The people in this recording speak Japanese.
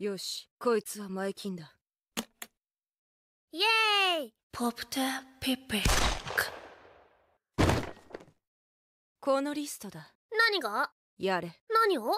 よしこいつは前金だイエーイポプタピピこのリストだ何がやれ何を